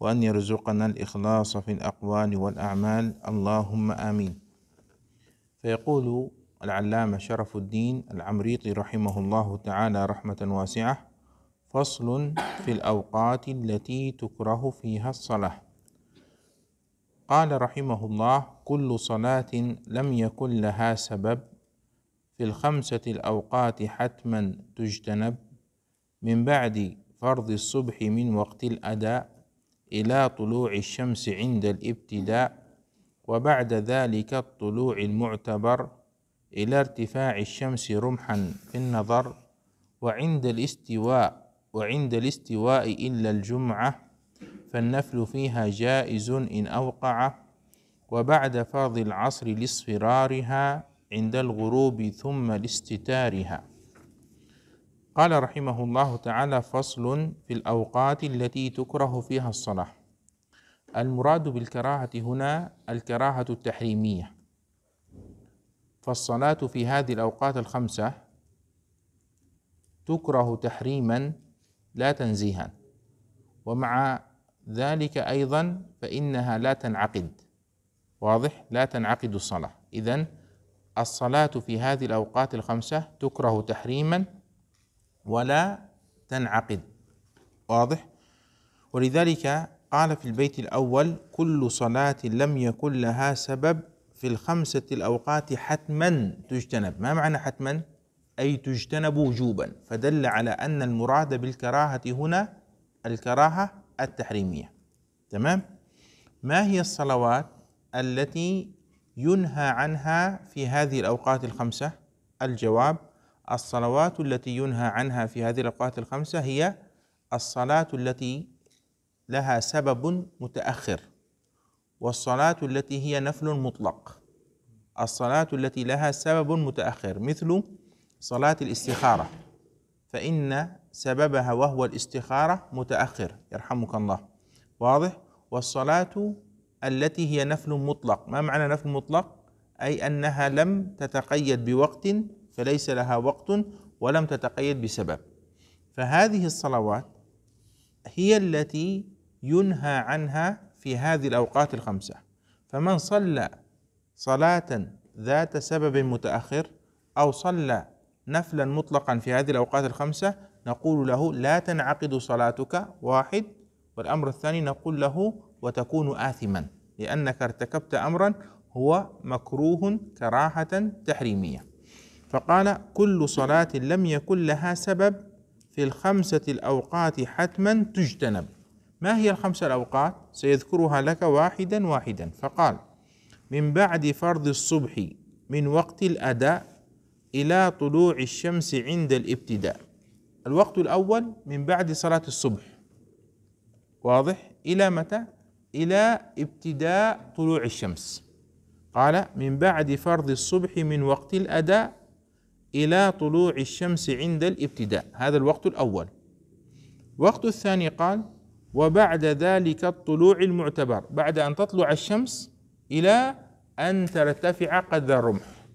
وأن يرزقنا الإخلاص في الأقوال والأعمال اللهم آمين فيقول العلامة شرف الدين العمريطي رحمه الله تعالى رحمة واسعة فصل في الأوقات التي تكره فيها الصلاة قال رحمه الله كل صلاة لم يكن لها سبب في الخمسة الأوقات حتما تجتنب من بعد فرض الصبح من وقت الأداء إلى طلوع الشمس عند الابتداء وبعد ذلك الطلوع المعتبر إلى ارتفاع الشمس رمحا في النظر وعند الاستواء وعند الاستواء إلا الجمعة فالنفل فيها جائز إن أوقع وبعد فرض العصر لاصفرارها عند الغروب ثم لاستتارها قال رحمه الله تعالى فصل في الأوقات التي تكره فيها الصلاة المراد بالكراهة هنا الكراهة التحريمية فالصلاة في هذه الأوقات الخمسة تكره تحريما لا تنزيها ومع ذلك أيضا فإنها لا تنعقد واضح لا تنعقد الصلاة إذا الصلاة في هذه الأوقات الخمسة تكره تحريما ولا تنعقد واضح ولذلك قال في البيت الأول كل صلاة لم يكن لها سبب في الخمسة الأوقات حتما تجتنب ما معنى حتما؟ أي تجتنب وجوبا فدل على أن المراد بالكراهة هنا الكراهة التحريمية تمام؟ ما هي الصلوات التي ينهى عنها في هذه الأوقات الخمسة؟ الجواب الصلوات التي ينهى عنها في هذه الأوقات الخمسة هي الصلاة التي لها سبب متأخر والصلاة التي هي نفل مطلق الصلاة التي لها سبب متأخر مثل صلاة الاستخارة فإن سببها وهو الاستخارة متأخر يرحمك الله واضح والصلاة التي هي نفل مطلق ما معنى نفل مطلق أي أنها لم تتقيد بوقت فليس لها وقت ولم تتقيد بسبب فهذه الصلوات هي التي ينهى عنها في هذه الأوقات الخمسة فمن صلى صلاة ذات سبب متأخر أو صلى نفلا مطلقا في هذه الأوقات الخمسة نقول له لا تنعقد صلاتك واحد والأمر الثاني نقول له وتكون آثما لأنك ارتكبت أمرا هو مكروه كراهة تحريمية فقال كل صلاة لم يكن لها سبب في الخمسة الأوقات حتما تجتنب ما هي الخمسة الأوقات؟ سيذكرها لك واحدا واحدا فقال من بعد فرض الصبح من وقت الأداء إلى طلوع الشمس عند الابتداء الوقت الأول من بعد صلاة الصبح واضح؟ إلى متى؟ إلى ابتداء طلوع الشمس قال من بعد فرض الصبح من وقت الأداء إلى طلوع الشمس عند الابتداء هذا الوقت الأول وقت الثاني قال وبعد ذلك الطلوع المعتبر بعد أن تطلع الشمس إلى أن ترتفع قدر الرمح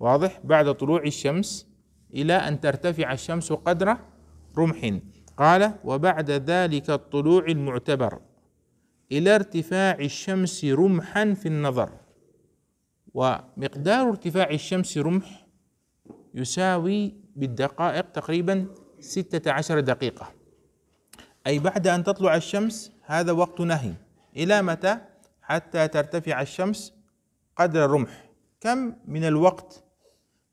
واضح بعد طلوع الشمس إلى أن ترتفع الشمس قدر رمح قال وبعد ذلك الطلوع المعتبر إلى ارتفاع الشمس رمحا في النظر ومقدار ارتفاع الشمس رمح يساوي بالدقائق تقريبا 16 دقيقة أي بعد أن تطلع الشمس هذا وقت نهي إلى متى؟ حتى ترتفع الشمس قدر الرمح كم من الوقت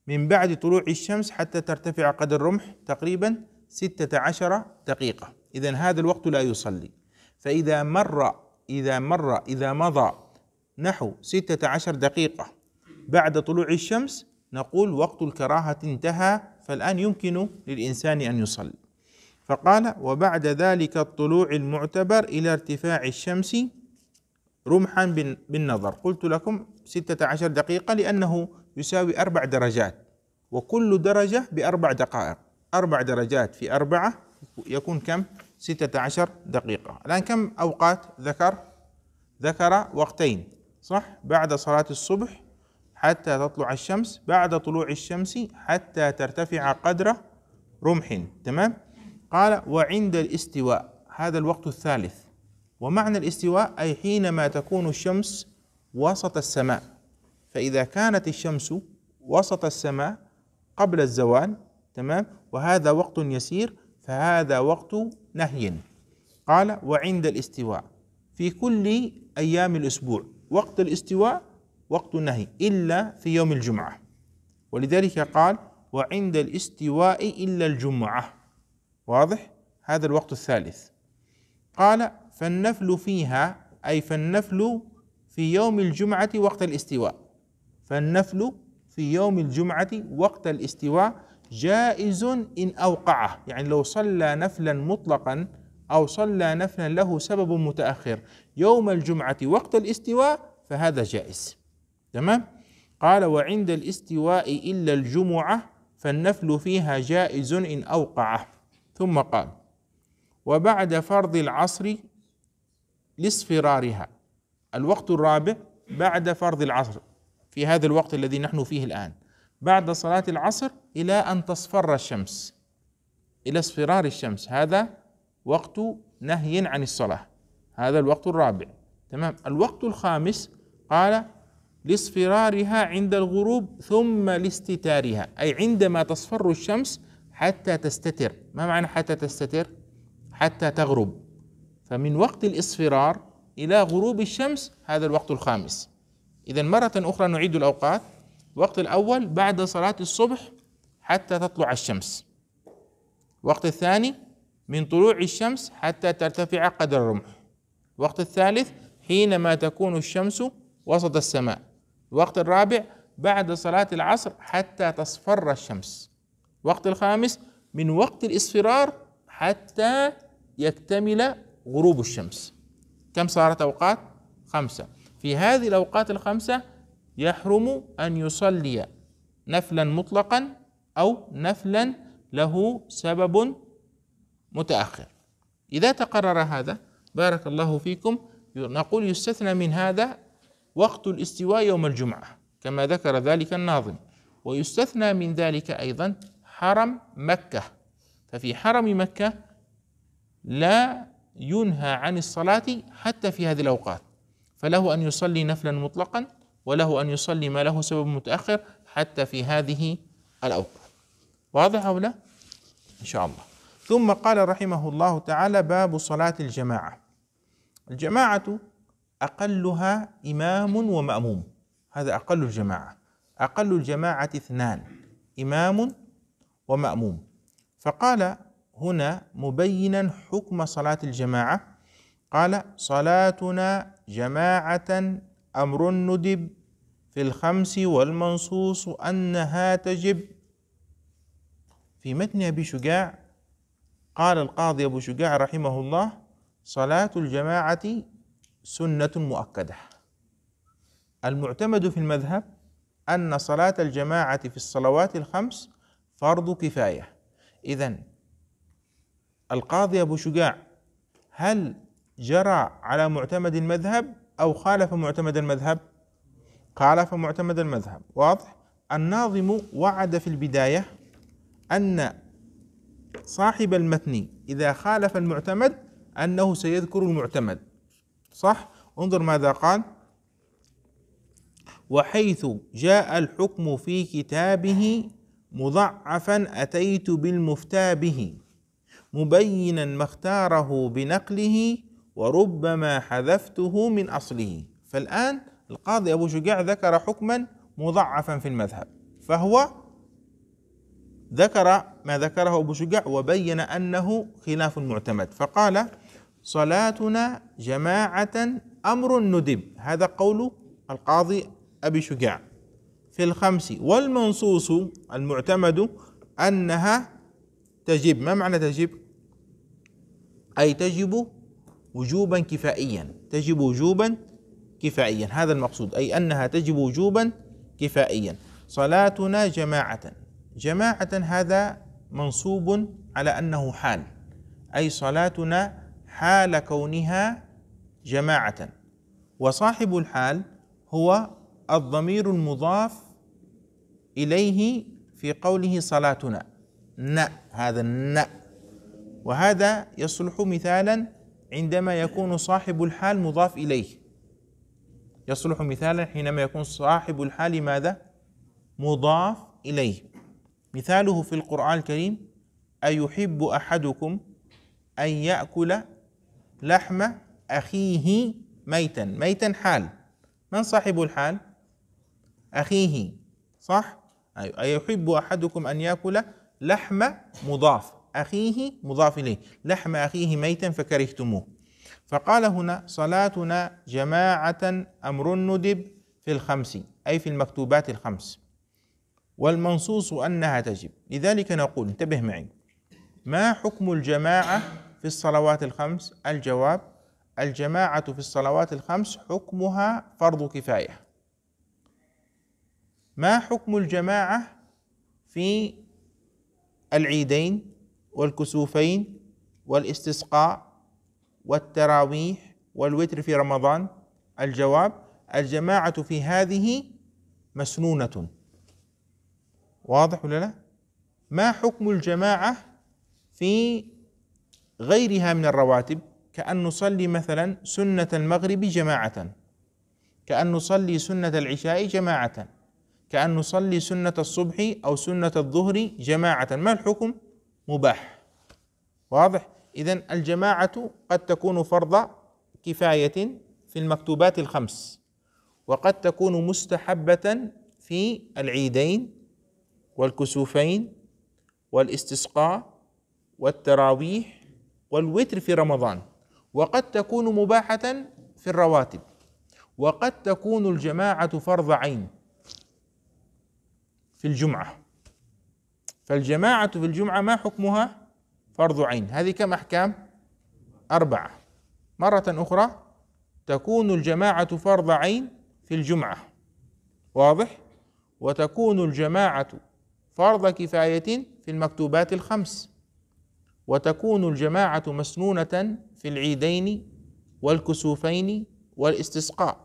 من بعد طلوع الشمس حتى ترتفع قدر الرمح تقريبا 16 دقيقة إذا هذا الوقت لا يصلي فإذا مر إذا مر إذا مضى نحو 16 دقيقة بعد طلوع الشمس نقول وقت الكراهة انتهى فالآن يمكن للإنسان أن يصلي فقال وبعد ذلك الطلوع المعتبر إلى ارتفاع الشمس رمحا بالنظر قلت لكم ستة عشر دقيقة لأنه يساوي أربع درجات وكل درجة بأربع دقائق أربع درجات في أربعة يكون كم ستة عشر دقيقة الآن كم أوقات ذكر ذكر وقتين صح بعد صلاة الصبح حتى تطلع الشمس بعد طلوع الشمس حتى ترتفع قدر رمح تمام قال وعند الاستواء هذا الوقت الثالث ومعنى الاستواء أي حينما تكون الشمس وسط السماء فإذا كانت الشمس وسط السماء قبل الزوال تمام وهذا وقت يسير فهذا وقت نهي قال وعند الاستواء في كل أيام الأسبوع وقت الاستواء وقت النهي إلا في يوم الجمعة ولذلك قال وعند الاستواء إلا الجمعة واضح هذا الوقت الثالث قال فالنفل فيها أي فالنفل في يوم الجمعة وقت الاستواء فالنفل في يوم الجمعة وقت الاستواء جائز إن أوقعه يعني لو صلى نفلا مطلقا أو صلى نفلا له سبب متأخر يوم الجمعة وقت الاستواء فهذا جائز تمام قال وعند الاستواء إلا الجمعة فالنفل فيها جائز إن أوقعه ثم قال وبعد فرض العصر لاصفرارها الوقت الرابع بعد فرض العصر في هذا الوقت الذي نحن فيه الآن بعد صلاة العصر إلى أن تصفر الشمس إلى اصفرار الشمس هذا وقت نهي عن الصلاة هذا الوقت الرابع تمام الوقت الخامس قال لاصفرارها عند الغروب ثم لاستتارها أي عندما تصفر الشمس حتى تستتر ما معنى حتى تستتر حتى تغرب فمن وقت الاصفرار إلى غروب الشمس هذا الوقت الخامس إذا مرة أخرى نعيد الأوقات الوقت الأول بعد صلاة الصبح حتى تطلع الشمس الوقت الثاني من طلوع الشمس حتى ترتفع قدر الرمح الوقت الثالث حينما تكون الشمس وسط السماء الوقت الرابع بعد صلاة العصر حتى تصفر الشمس الوقت الخامس من وقت الإصفرار حتى يكتمل غروب الشمس كم صارت أوقات؟ خمسة في هذه الأوقات الخمسة يحرم أن يصلي نفلا مطلقا أو نفلا له سبب متأخر إذا تقرر هذا بارك الله فيكم نقول يستثنى من هذا وقت الاستواء يوم الجمعة كما ذكر ذلك الناظم ويستثنى من ذلك أيضا حرم مكة ففي حرم مكة لا ينهى عن الصلاة حتى في هذه الأوقات فله أن يصلي نفلا مطلقا وله أن يصلي ما له سبب متأخر حتى في هذه الأوقات واضح أو لا؟ إن شاء الله ثم قال رحمه الله تعالى باب صلاة الجماعة الجماعة أقلها إمام ومأموم هذا أقل الجماعة أقل الجماعة اثنان إمام ومأموم فقال هنا مبينا حكم صلاة الجماعة قال صلاتنا جماعة أمر ندب في الخمس والمنصوص أنها تجب في متن أبي شجاع قال القاضي أبو شجاع رحمه الله صلاة الجماعة سنة مؤكدة المعتمد في المذهب أن صلاة الجماعة في الصلوات الخمس فرض كفاية إذا القاضي أبو شجاع هل جرى على معتمد المذهب أو خالف معتمد المذهب خالف معتمد المذهب واضح الناظم وعد في البداية أن صاحب المتن إذا خالف المعتمد أنه سيذكر المعتمد صح انظر ماذا قال وحيث جاء الحكم في كتابه مضعفا اتيت بالمفتى به مبينا ما اختاره بنقله وربما حذفته من اصله فالان القاضي ابو شجاع ذكر حكما مضعفا في المذهب فهو ذكر ما ذكره ابو شجاع وبين انه خلاف معتمد فقال صلاتنا جماعة أمر ندب هذا قول القاضي أبي شجاع في الخمس والمنصوص المعتمد أنها تجب ما معنى تجب أي تجب وجوبا كفائيا تجب وجوبا كفائيا هذا المقصود أي أنها تجب وجوبا كفائيا صلاتنا جماعة جماعة هذا منصوب على أنه حال أي صلاتنا حال كونها جماعة وصاحب الحال هو الضمير المضاف إليه في قوله صلاتنا ن هذا الن وهذا يصلح مثالا عندما يكون صاحب الحال مضاف إليه يصلح مثالا حينما يكون صاحب الحال ماذا مضاف إليه مثاله في القرآن الكريم أيحب أحدكم أن يأكل لحم أخيه ميتا ميتا حال من صاحب الحال أخيه صح أيحب أحدكم أن يأكل لحم مضاف أخيه مضاف إليه لحم أخيه ميتا فكرهتموه فقال هنا صلاتنا جماعة أمر ندب في الخمس أي في المكتوبات الخمس والمنصوص أنها تجب لذلك نقول انتبه معي ما حكم الجماعة في الصلوات الخمس الجواب الجماعة في الصلوات الخمس حكمها فرض كفاية ما حكم الجماعة في العيدين والكسوفين والاستسقاء والتراويح والوتر في رمضان الجواب الجماعة في هذه مسنونة واضح ولا لا؟ ما حكم الجماعة في غيرها من الرواتب كأن نصلي مثلا سنة المغرب جماعة كأن نصلي سنة العشاء جماعة كأن نصلي سنة الصبح أو سنة الظهر جماعة ما الحكم؟ مباح واضح؟ إذا الجماعة قد تكون فرض كفاية في المكتوبات الخمس وقد تكون مستحبة في العيدين والكسوفين والاستسقاء والتراويح والوتر في رمضان وقد تكون مباحة في الرواتب وقد تكون الجماعة فرض عين في الجمعة فالجماعة في الجمعة ما حكمها فرض عين هذه كم أحكام أربعة مرة أخرى تكون الجماعة فرض عين في الجمعة واضح وتكون الجماعة فرض كفاية في المكتوبات الخمس وتكون الجماعة مسنونة في العيدين والكسوفين والاستسقاء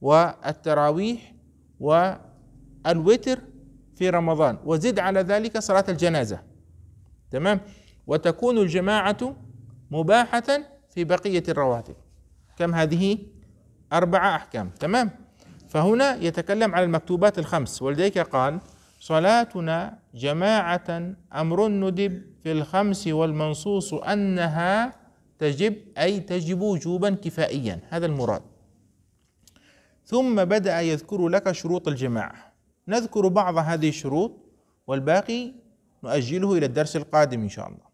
والتراويح والوتر في رمضان وزد على ذلك صلاة الجنازة تمام وتكون الجماعة مباحة في بقية الرواتب كم هذه أربعة أحكام تمام فهنا يتكلم على المكتوبات الخمس ولذلك قال صلاتنا جماعة أمر ندب في الخمس والمنصوص أنها تجب أي تجب وجوبا كفائيا هذا المراد ثم بدأ يذكر لك شروط الجماعة نذكر بعض هذه الشروط والباقي نؤجله إلى الدرس القادم إن شاء الله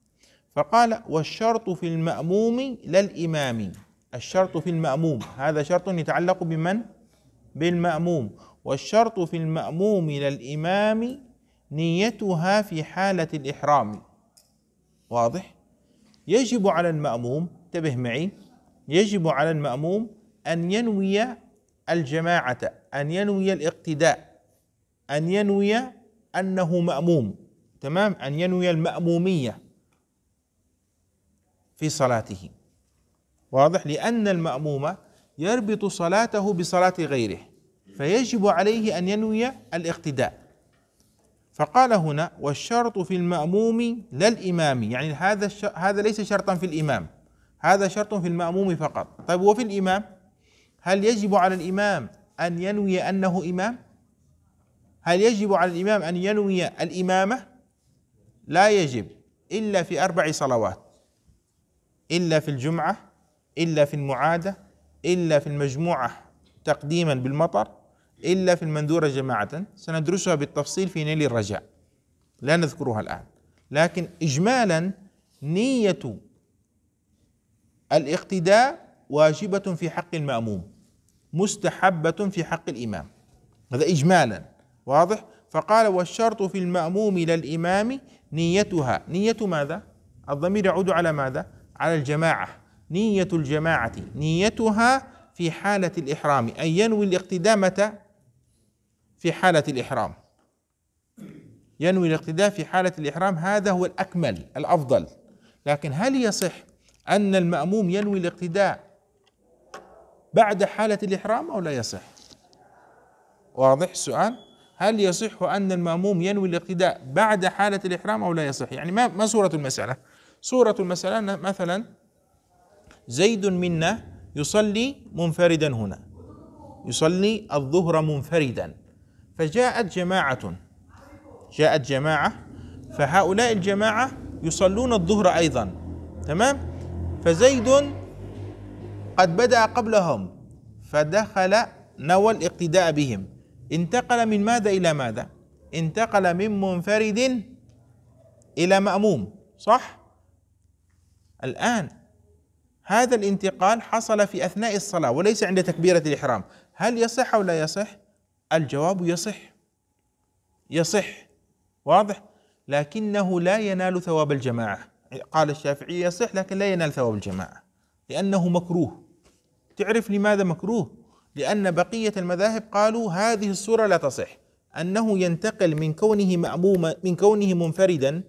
فقال والشرط في المأموم للإمام الشرط في المأموم هذا شرط يتعلق بمن؟ بالمأموم والشرط في المأموم للإمام نيتها في حالة الإحرام واضح؟ يجب على المأموم انتبه معي يجب على المأموم أن ينوي الجماعة أن ينوي الاقتداء أن ينوي أنه مأموم تمام أن ينوي المأمومية في صلاته واضح لأن المأموم يربط صلاته بصلاة غيره فيجب عليه أن ينوي الاقتداء فقال هنا والشرط في المأموم لا الإمام يعني هذا هذا ليس شرطا في الإمام هذا شرط في المأموم فقط طيب وفي الإمام هل يجب على الإمام أن ينوي أنه إمام هل يجب على الإمام أن ينوي الإمامة لا يجب إلا في أربع صلوات إلا في الجمعة إلا في المعادة إلا في المجموعة تقديما بالمطر إلا في المندورة جماعة سندرسها بالتفصيل في نيل الرجاء لا نذكرها الآن لكن إجمالا نية الاقتداء واجبة في حق المأموم مستحبة في حق الإمام هذا إجمالا واضح فقال والشرط في المأموم للإمام نيتها نية ماذا الضمير يعود على ماذا على الجماعة نية الجماعة نيتها في حالة الإحرام أن ينوي الاقتداء متى في حالة الإحرام ينوي الاقتداء في حالة الإحرام هذا هو الأكمل الأفضل لكن هل يصح أن المأموم ينوي الاقتداء بعد حالة الإحرام أو لا يصح واضح السؤال هل يصح أن المأموم ينوي الاقتداء بعد حالة الإحرام أو لا يصح يعني ما, ما صورة المسألة صورة المسألة مثلا زيد منا يصلي منفردا هنا يصلي الظهر منفردا فجاءت جماعة جاءت جماعة فهؤلاء الجماعة يصلون الظهر أيضا تمام فزيد قد بدأ قبلهم فدخل نوى الاقتداء بهم انتقل من ماذا إلى ماذا انتقل من منفرد إلى مأموم صح الآن هذا الانتقال حصل في أثناء الصلاة وليس عند تكبيرة الإحرام هل يصح أو لا يصح الجواب يصح يصح واضح لكنه لا ينال ثواب الجماعة قال الشافعي يصح لكن لا ينال ثواب الجماعة لأنه مكروه تعرف لماذا مكروه لأن بقية المذاهب قالوا هذه الصورة لا تصح أنه ينتقل من كونه مأموما من كونه منفردا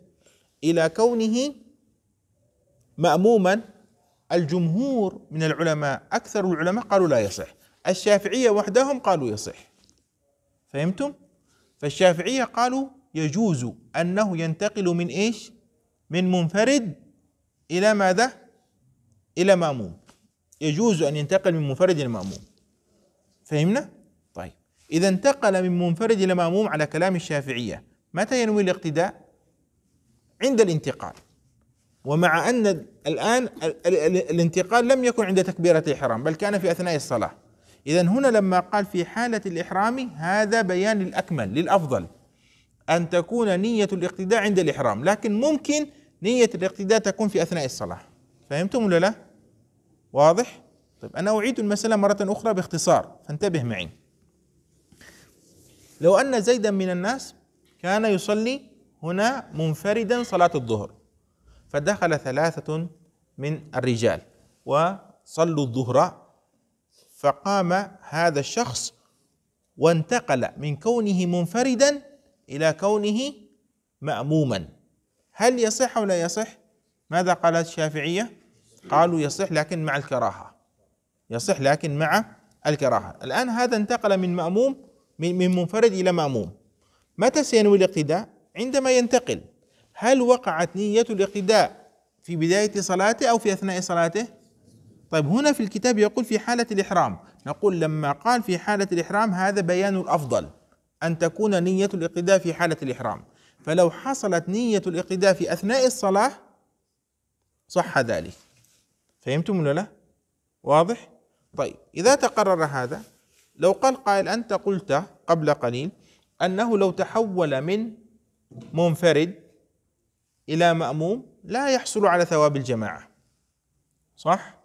إلى كونه مأموما الجمهور من العلماء أكثر العلماء قالوا لا يصح الشافعية وحدهم قالوا يصح فهمتم فالشافعية قالوا يجوز أنه ينتقل من إيش من منفرد إلى ماذا إلى مأموم يجوز أن ينتقل من منفرد إلى مأموم فهمنا طيب إذا انتقل من منفرد إلى مأموم على كلام الشافعية متى ينوي الاقتداء عند الانتقال ومع أن الآن الانتقال لم يكن عند تكبيرة الإحرام بل كان في أثناء الصلاة إذا هنا لما قال في حالة الإحرام هذا بيان الأكمل للأفضل أن تكون نية الاقتداء عند الإحرام لكن ممكن نية الاقتداء تكون في أثناء الصلاة فهمتم ولا لا؟ واضح؟ طيب أنا أعيد المسألة مرة أخرى باختصار فانتبه معي لو أن زيدا من الناس كان يصلي هنا منفردا صلاة الظهر فدخل ثلاثة من الرجال وصلوا الظهر فقام هذا الشخص وانتقل من كونه منفردا الى كونه ماموما هل يصح او لا يصح ماذا قالت الشافعيه قالوا يصح لكن مع الكراهه يصح لكن مع الكراهه الان هذا انتقل من ماموم من منفرد الى ماموم متى سينوي الاقتداء عندما ينتقل هل وقعت نيه الاقتداء في بدايه صلاته او في اثناء صلاته طيب هنا في الكتاب يقول في حالة الإحرام نقول لما قال في حالة الإحرام هذا بيان الأفضل أن تكون نية الإقداء في حالة الإحرام فلو حصلت نية الإقداء في أثناء الصلاة صح ذلك فهمتم ولا لا؟ واضح؟ طيب إذا تقرر هذا لو قال قائل أنت قلت قبل قليل أنه لو تحول من منفرد إلى مأموم لا يحصل على ثواب الجماعة صح؟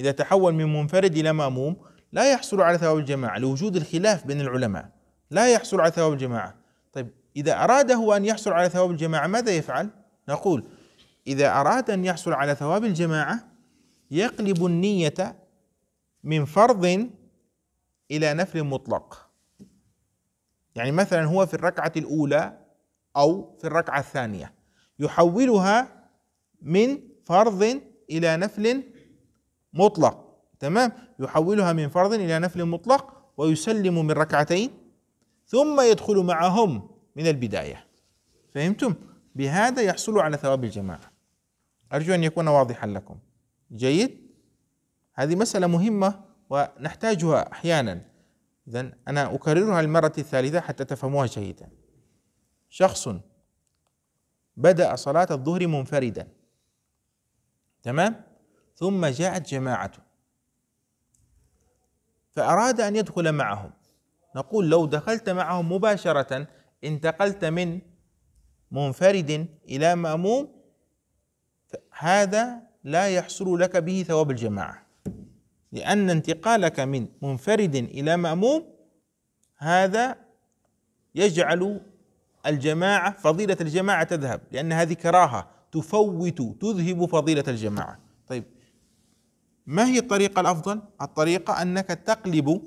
إذا تحول من منفرد إلى مأموم لا يحصل على ثواب الجماعة لوجود الخلاف بين العلماء لا يحصل على ثواب الجماعة طيب إذا أراد هو أن يحصل على ثواب الجماعة ماذا يفعل؟ نقول إذا أراد أن يحصل على ثواب الجماعة يقلب النية من فرض إلى نفل مطلق يعني مثلا هو في الركعة الأولى أو في الركعة الثانية يحولها من فرض إلى نفل مطلق تمام يحولها من فرض إلى نفل مطلق ويسلم من ركعتين ثم يدخل معهم من البداية فهمتم؟ بهذا يحصل على ثواب الجماعة أرجو أن يكون واضحا لكم جيد؟ هذه مسألة مهمة ونحتاجها أحيانا إذا أنا أكررها المرة الثالثة حتى تفهموها جيدا شخص بدأ صلاة الظهر منفردا تمام؟ ثم جاءت جماعة فأراد أن يدخل معهم نقول لو دخلت معهم مباشرة انتقلت من منفرد إلى مأموم هذا لا يحصل لك به ثواب الجماعة لأن انتقالك من منفرد إلى مأموم هذا يجعل الجماعة فضيلة الجماعة تذهب لأن هذه كراهة تفوت تذهب فضيلة الجماعة طيب ما هي الطريقة الأفضل؟ الطريقة أنك تقلب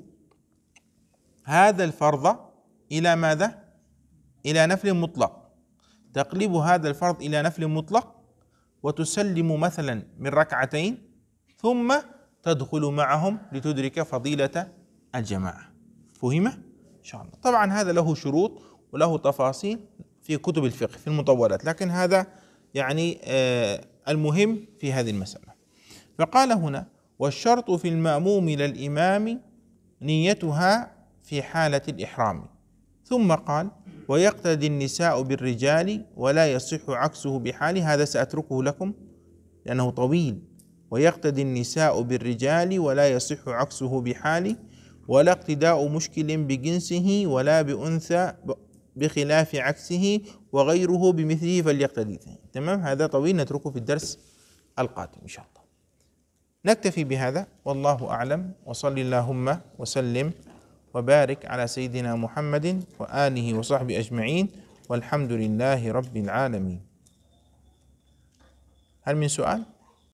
هذا الفرض إلى ماذا؟ إلى نفل مطلق تقلب هذا الفرض إلى نفل مطلق وتسلم مثلا من ركعتين ثم تدخل معهم لتدرك فضيلة الجماعة فهم؟ إن شاء الله طبعا هذا له شروط وله تفاصيل في كتب الفقه في المطولات لكن هذا يعني آه، المهم في هذه المسألة فقال هنا والشرط في المأموم للإمام نيتها في حالة الإحرام ثم قال ويقتدي النساء بالرجال ولا يصح عكسه بحال هذا سأتركه لكم لأنه طويل ويقتدي النساء بالرجال ولا يصح عكسه بحال ولا اقتداء مشكل بجنسه ولا بأنثى بخلاف عكسه وغيره بمثله فليقتدي تمام هذا طويل نتركه في الدرس القادم إن شاء الله نكتفي بهذا والله أعلم وصلي اللهم وسلم وبارك على سيدنا محمد وآله وصحبه أجمعين والحمد لله رب العالمين هل من سؤال؟